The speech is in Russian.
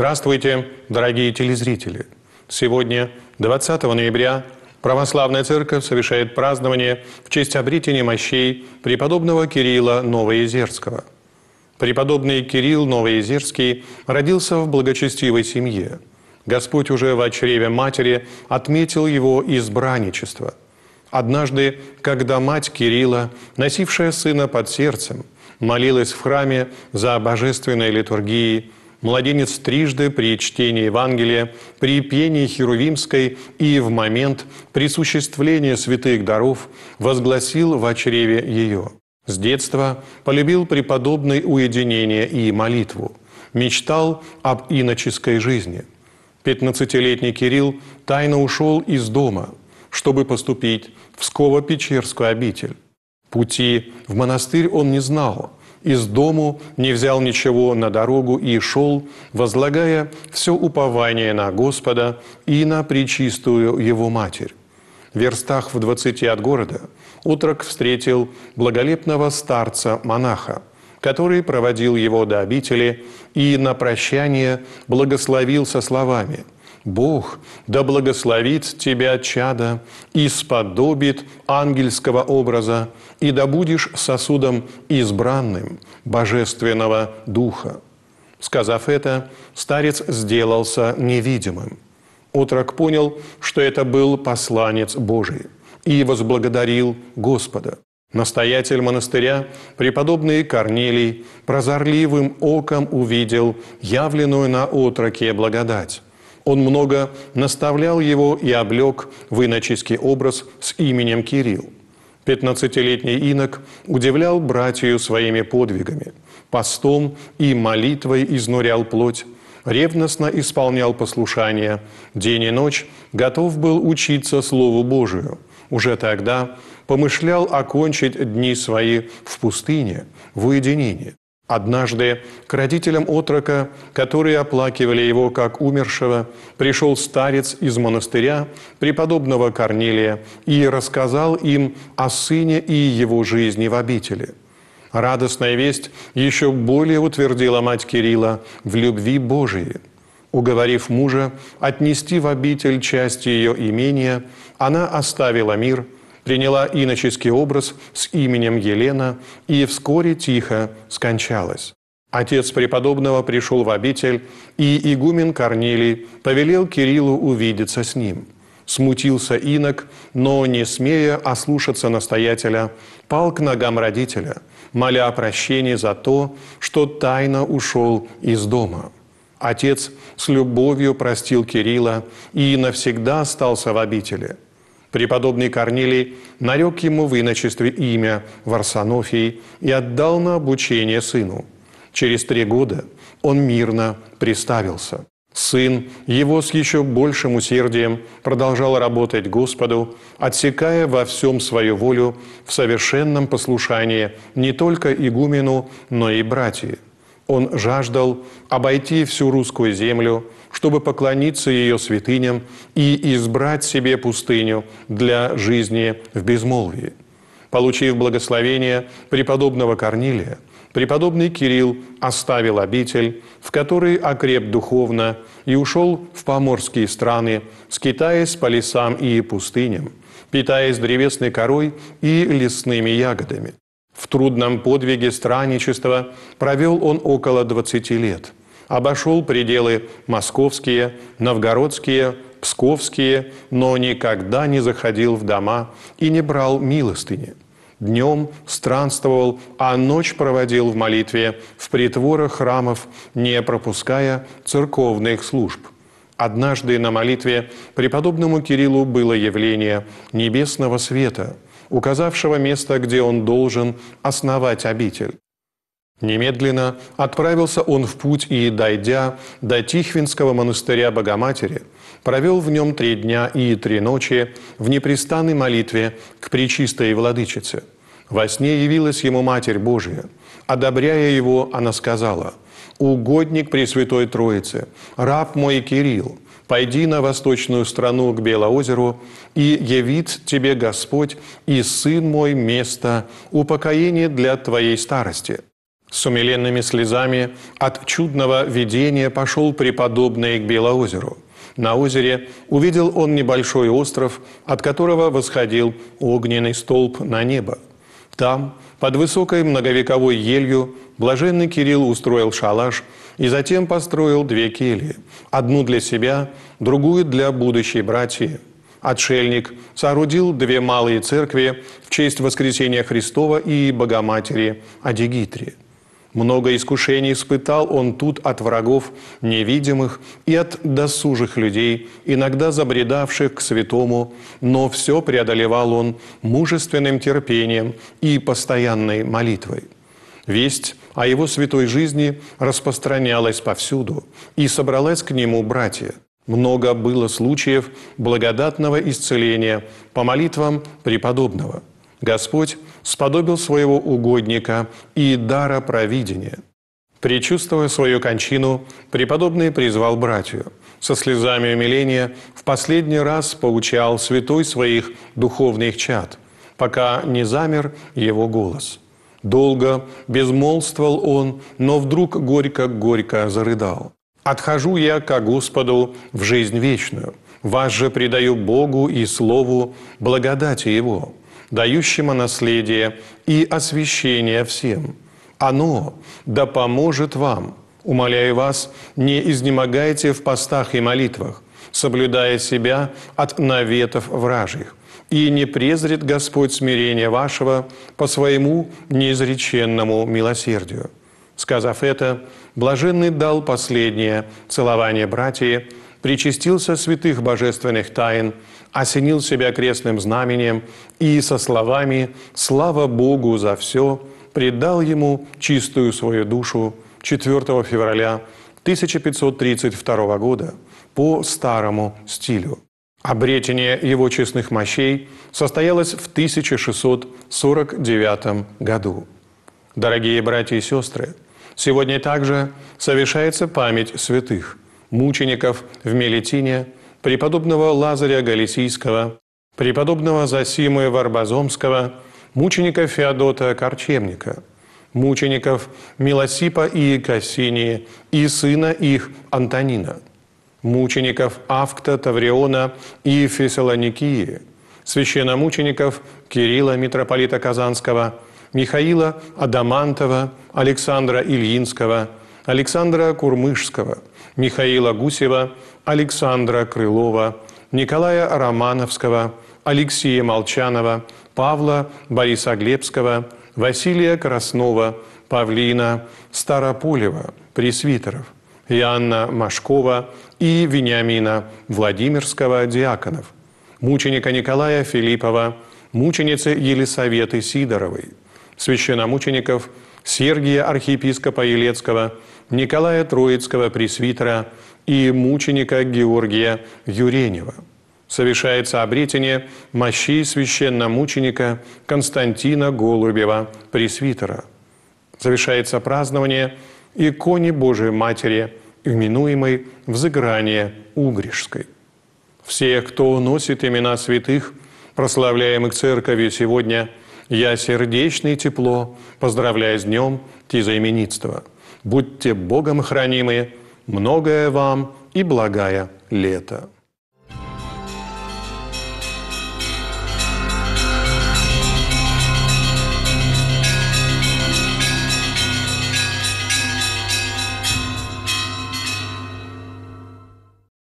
Здравствуйте, дорогие телезрители! Сегодня, 20 ноября, Православная Церковь совершает празднование в честь обретения мощей преподобного Кирилла Новоязерского. Преподобный Кирилл Новоязерский родился в благочестивой семье. Господь уже в чреве матери отметил его избранничество. Однажды, когда мать Кирилла, носившая сына под сердцем, молилась в храме за божественной литургией, Младенец трижды при чтении Евангелия, при пении Херувимской и в момент присуществления святых даров возгласил в чреве ее. С детства полюбил преподобный уединение и молитву, мечтал об иноческой жизни. Пятнадцатилетний Кирилл тайно ушел из дома, чтобы поступить в Псково-Печерскую обитель. Пути в монастырь он не знал – из дому, не взял ничего на дорогу и шел, возлагая все упование на Господа и на причистую Его Матерь. В верстах в двадцати от города утрок встретил благолепного старца-монаха, который проводил его до обители и на прощание благословил со словами – Бог да благословит тебя, чада, и сподобит ангельского образа, и да будешь сосудом избранным Божественного Духа». Сказав это, старец сделался невидимым. Отрок понял, что это был посланец Божий, и возблагодарил Господа. Настоятель монастыря, преподобный Корнилий, прозорливым оком увидел явленную на отроке благодать он много наставлял его и облег в иноческий образ с именем Кирилл. Пятнадцатилетний инок удивлял братью своими подвигами. Постом и молитвой изнурял плоть, ревностно исполнял послушание, день и ночь готов был учиться Слову Божию. Уже тогда помышлял окончить дни свои в пустыне, в уединении. Однажды к родителям отрока, которые оплакивали его как умершего, пришел старец из монастыря преподобного Корнилия и рассказал им о сыне и его жизни в обители. Радостная весть еще более утвердила мать Кирилла в любви Божией. Уговорив мужа отнести в обитель часть ее имения, она оставила мир – приняла иноческий образ с именем Елена и вскоре тихо скончалась. Отец преподобного пришел в обитель, и игумен Корнилий повелел Кириллу увидеться с ним. Смутился инок, но, не смея ослушаться настоятеля, пал к ногам родителя, моля о прощении за то, что тайно ушел из дома. Отец с любовью простил Кирилла и навсегда остался в обители – Преподобный Корнилий нарек ему в иночестве имя Варсонофий и отдал на обучение сыну. Через три года он мирно приставился. Сын его с еще большим усердием продолжал работать Господу, отсекая во всем свою волю в совершенном послушании не только игумену, но и братьям. Он жаждал обойти всю русскую землю – чтобы поклониться ее святыням и избрать себе пустыню для жизни в безмолвии. Получив благословение преподобного Корнилия, преподобный Кирилл оставил обитель, в которой окреп духовно и ушел в поморские страны, скитаясь по лесам и пустыням, питаясь древесной корой и лесными ягодами. В трудном подвиге странничества провел он около 20 лет – обошел пределы московские, новгородские, псковские, но никогда не заходил в дома и не брал милостыни. Днем странствовал, а ночь проводил в молитве в притворах храмов, не пропуская церковных служб. Однажды на молитве преподобному Кириллу было явление небесного света, указавшего место, где он должен основать обитель. Немедленно отправился он в путь и, дойдя до Тихвинского монастыря Богоматери, провел в нем три дня и три ночи в непрестанной молитве к Пречистой Владычице. Во сне явилась ему Матерь Божия. Одобряя его, она сказала, «Угодник Пресвятой Троицы, раб мой Кирилл, пойди на восточную страну к Белоозеру, и явит тебе Господь и Сын мой место, упокоение для твоей старости». С умиленными слезами от чудного видения пошел преподобный к Белоозеру. На озере увидел он небольшой остров, от которого восходил огненный столб на небо. Там, под высокой многовековой елью, блаженный Кирилл устроил шалаш и затем построил две кельи. Одну для себя, другую для будущей братьи. Отшельник соорудил две малые церкви в честь воскресения Христова и Богоматери Адигитрии. Много искушений испытал он тут от врагов невидимых и от досужих людей, иногда забредавших к святому, но все преодолевал он мужественным терпением и постоянной молитвой. Весть о его святой жизни распространялась повсюду, и собралась к нему братья. Много было случаев благодатного исцеления по молитвам преподобного – Господь сподобил своего угодника и дара провидения. Причувствуя свою кончину, преподобный призвал братью. Со слезами умиления в последний раз поучал святой своих духовных чад, пока не замер его голос. Долго безмолвствовал он, но вдруг горько-горько зарыдал. «Отхожу я ко Господу в жизнь вечную, вас же предаю Богу и Слову благодати Его» дающему наследие и освящение всем. Оно да поможет вам. Умоляю вас, не изнемогайте в постах и молитвах, соблюдая себя от наветов вражьих. И не презрит Господь смирение вашего по своему неизреченному милосердию. Сказав это, блаженный дал последнее целование братья, причастился святых божественных тайн – осенил себя крестным знамением и со словами «Слава Богу за все!» предал ему чистую свою душу 4 февраля 1532 года по старому стилю. Обретение его честных мощей состоялось в 1649 году. Дорогие братья и сестры, сегодня также совершается память святых, мучеников в Мелетине – преподобного Лазаря Галисийского, преподобного Засимы Варбазомского, мученика Феодота Корчемника, мучеников Милосипа и Кассинии и сына их Антонина, мучеников Авкта, Тавриона и Фессалоникии, священномучеников Кирилла митрополита Казанского, Михаила Адамантова, Александра Ильинского – Александра Курмышского, Михаила Гусева, Александра Крылова, Николая Романовского, Алексея Молчанова, Павла Бориса Глебского, Василия Краснова, Павлина Старополева, пресвитеров, Иоанна Машкова и Вениамина Владимирского диаконов, мученика Николая Филиппова, мученицы Елисаветы Сидоровой, священномучеников – Сергия архиепископа Елецкого, Николая Троицкого пресвитера и мученика Георгия Юренева. Совершается обретение мощей священномученика Константина Голубева, пресвитера. Совершается празднование иконе Божией Матери, именуемой «Взыграние Угришской». Всех, кто носит имена святых, прославляемых Церковью сегодня – я сердечное тепло поздравляю с днем тизоименитства. Будьте Богом хранимы, многое вам и благая лето.